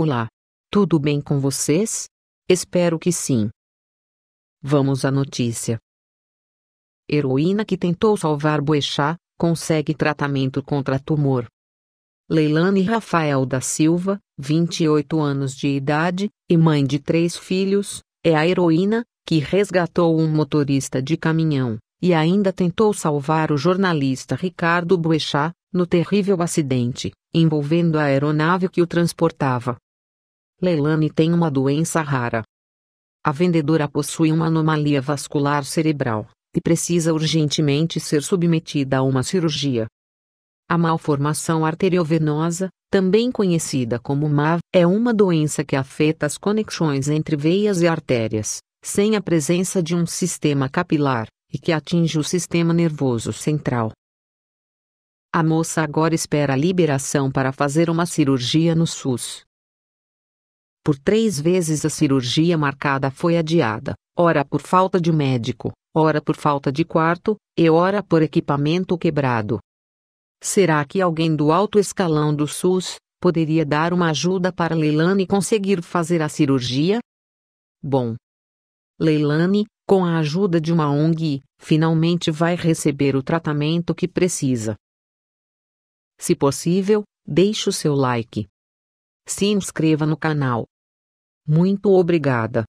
Olá! Tudo bem com vocês? Espero que sim. Vamos à notícia. Heroína que tentou salvar Boechat, consegue tratamento contra tumor. Leilane Rafael da Silva, 28 anos de idade, e mãe de três filhos, é a heroína que resgatou um motorista de caminhão e ainda tentou salvar o jornalista Ricardo Boechat no terrível acidente envolvendo a aeronave que o transportava. Leilani tem uma doença rara. A vendedora possui uma anomalia vascular cerebral e precisa urgentemente ser submetida a uma cirurgia. A malformação arteriovenosa, também conhecida como MAV, é uma doença que afeta as conexões entre veias e artérias, sem a presença de um sistema capilar, e que atinge o sistema nervoso central. A moça agora espera a liberação para fazer uma cirurgia no SUS. Por três vezes a cirurgia marcada foi adiada, ora por falta de médico, ora por falta de quarto, e ora por equipamento quebrado. Será que alguém do alto escalão do SUS poderia dar uma ajuda para Leilani conseguir fazer a cirurgia? Bom, Leilani, com a ajuda de uma ONG, finalmente vai receber o tratamento que precisa. Se possível, deixe o seu like. Se inscreva no canal. Muito obrigada.